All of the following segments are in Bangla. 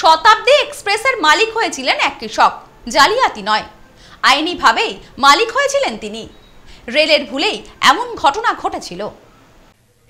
শতাব্দী এক্সপ্রেসের মালিক হয়েছিলেন এক কৃষক জালিয়াতি নয় আইনিভাবেই মালিক হয়েছিলেন তিনি রেলের ভুলেই এমন ঘটনা ঘটেছিল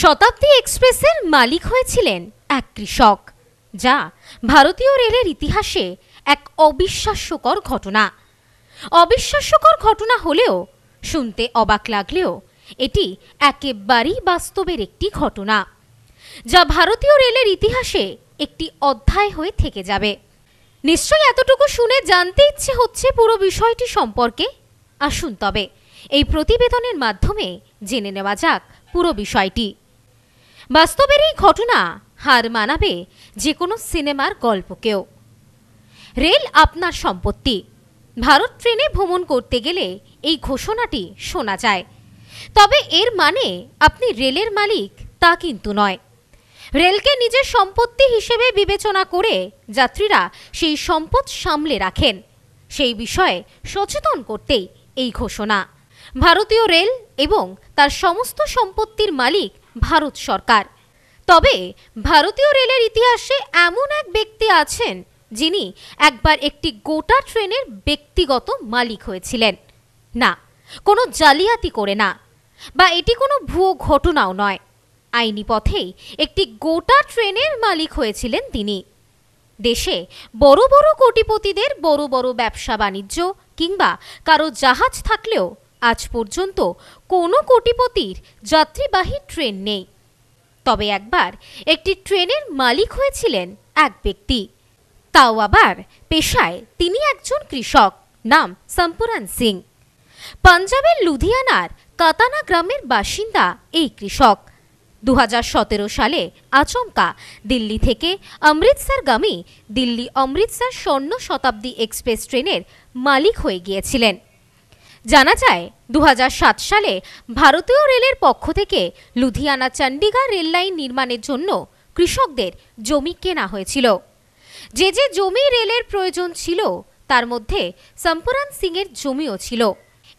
শতাব্দী এক্সপ্রেসের মালিক হয়েছিলেন এক কৃষক যা ভারতীয় রেলের ইতিহাসে এক অবিশ্বাস্যকর ঘটনা অবিশ্বাস্যকর ঘটনা হলেও শুনতে অবাক লাগলেও এটি একেবারেই বাস্তবের একটি ঘটনা যা ভারতীয় রেলের ইতিহাসে একটি অধ্যায় হয়ে থেকে যাবে নিশ্চয়ই এতটুকু শুনে জানতে ইচ্ছে হচ্ছে পুরো বিষয়টি সম্পর্কে আসুন তবে এই প্রতিবেদনের মাধ্যমে জেনে নেওয়া যাক পুরো বিষয়টি বাস্তবের এই ঘটনা হার মানাবে যে কোনো সিনেমার গল্পকেও রেল আপনার সম্পত্তি ভারত ট্রেনে ভ্রমণ করতে গেলে এই ঘোষণাটি শোনা যায় তবে এর মানে আপনি রেলের মালিক তা কিন্তু নয় রেলকে নিজের সম্পত্তি হিসেবে বিবেচনা করে যাত্রীরা সেই সম্পদ সামলে রাখেন সেই বিষয়ে সচেতন করতেই এই ঘোষণা ভারতীয় রেল এবং তার সমস্ত সম্পত্তির মালিক ভারত সরকার তবে ভারতীয় রেলের ইতিহাসে এমন এক ব্যক্তি আছেন যিনি একবার একটি গোটা ট্রেনের ব্যক্তিগত মালিক হয়েছিলেন না কোনো জালিয়াতি করে না বা এটি কোনো ভুয়ো ঘটনাও নয় আইনি পথেই একটি গোটা ট্রেনের মালিক হয়েছিলেন তিনি দেশে বড় বড় কোটিপতিদের বড় বড় ব্যবসা বাণিজ্য কিংবা কারো জাহাজ থাকলেও আজ পর্যন্ত কোনো কোটিপতির যাত্রীবাহী ট্রেন নেই তবে একবার একটি ট্রেনের মালিক হয়েছিলেন এক ব্যক্তি তাও আবার পেশায় তিনি একজন কৃষক নাম সম্পুরান সিং পাঞ্জাবের লুধিয়ানার কাতানা গ্রামের বাসিন্দা এই কৃষক দু সালে আচমকা দিল্লি থেকে অমৃতসরগামী দিল্লি অমৃতসর স্বর্ণ শতাব্দী এক্সপ্রেস ট্রেনের মালিক হয়ে গিয়েছিলেন জানা যায় দু সালে ভারতীয় রেলের পক্ষ থেকে লুধিয়ানা চণ্ডীগড় রেললাইন নির্মাণের জন্য কৃষকদের জমি কেনা হয়েছিল যে যে জমি রেলের প্রয়োজন ছিল তার মধ্যে সম্পুরান সিংয়ের জমিও ছিল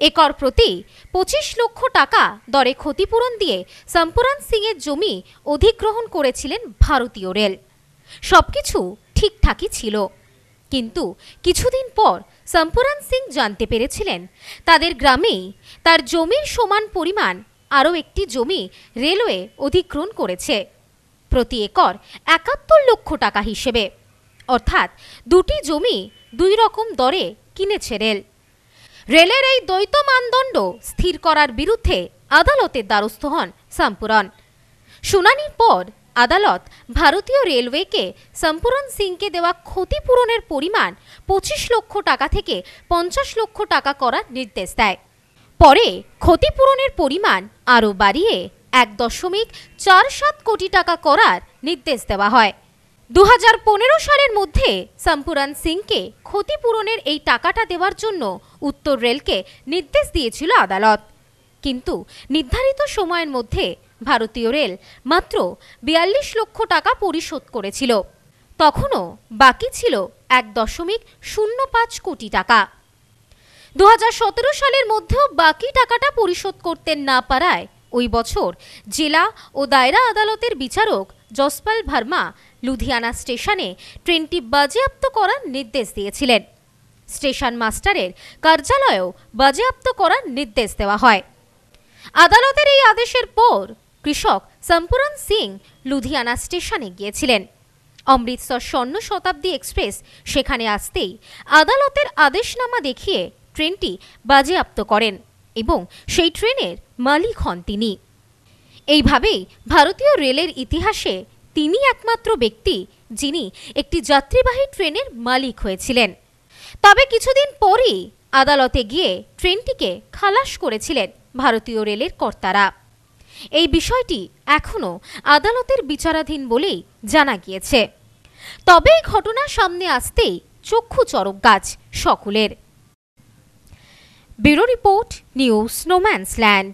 একর প্রতি পঁচিশ লক্ষ টাকা দরে ক্ষতিপূরণ দিয়ে সম্পুরান সিংয়ের জমি অধিগ্রহণ করেছিলেন ভারতীয় রেল সবকিছু ঠিকঠাকই ছিল কিন্তু কিছুদিন পর সম্পুরান সিং জানতে পেরেছিলেন তাদের গ্রামেই তার জমির সমান পরিমাণ আরও একটি জমি রেলওয়ে অধিগ্রহণ করেছে প্রতি একর একাত্তর লক্ষ টাকা হিসেবে অর্থাৎ দুটি জমি দুই রকম দরে কিনেছে রেল রেলের এই দ্বৈত মানদণ্ড স্থির করার বিরুদ্ধে আদালতের দ্বারস্থ হন সাম্পুরন শুনানির পর আদালত ভারতীয় রেলওয়েকে সম্পূরণ সিংকে দেওয়া ক্ষতিপূরণের পরিমাণ পঁচিশ লক্ষ টাকা থেকে পঞ্চাশ লক্ষ টাকা করার নির্দেশ দেয় পরে ক্ষতিপূরণের পরিমাণ আরও বাড়িয়ে এক দশমিক চার সাত কোটি টাকা করার নির্দেশ দেওয়া হয় দু সালের মধ্যে সম্পুরান সিংকে ক্ষতিপূরণের এই টাকাটা দেওয়ার জন্য উত্তর রেলকে নির্দেশ দিয়েছিল আদালত কিন্তু নির্ধারিত সময়ের মধ্যে ভারতীয় রেল মাত্র বিয়াল্লিশ লক্ষ টাকা পরিশোধ করেছিল তখনও বাকি ছিল এক দশমিক শূন্য পাঁচ কোটি টাকা দু সালের মধ্যেও বাকি টাকাটা পরিশোধ করতে না পারায় ওই বছর জেলা ও দায়রা আদালতের বিচারক জসপাল ভার্মা লুধিয়ানা স্টেশনে ট্রেনটি বাজেয়াপ্ত করার নির্দেশ দিয়েছিলেন স্টেশন মাস্টারের কার্যালয়েও বাজেয়াপ্ত করার নির্দেশ দেওয়া হয় আদালতের এই আদেশের পর কৃষক সম্পূরণ সিং লুধিয়ানা স্টেশনে গিয়েছিলেন অমৃতসর স্বর্ণ শতাব্দী এক্সপ্রেস সেখানে আসতেই আদালতের আদেশনামা দেখিয়ে ট্রেনটি বাজেয়াপ্ত করেন এবং সেই ট্রেনের মালিক হন তিনি এইভাবেই ভারতীয় রেলের ইতিহাসে তিনি একমাত্র ব্যক্তি যিনি একটি যাত্রীবাহী ট্রেনের মালিক হয়েছিলেন তবে কিছুদিন পরই আদালতে গিয়ে ট্রেনটিকে খালাস করেছিলেন ভারতীয় রেলের কর্তারা এই বিষয়টি এখনও আদালতের বিচারাধীন বলেই জানা গিয়েছে তবে এই ঘটনা সামনে আসতেই চক্ষু চরক গাছ সকলের bureau report news snowman's land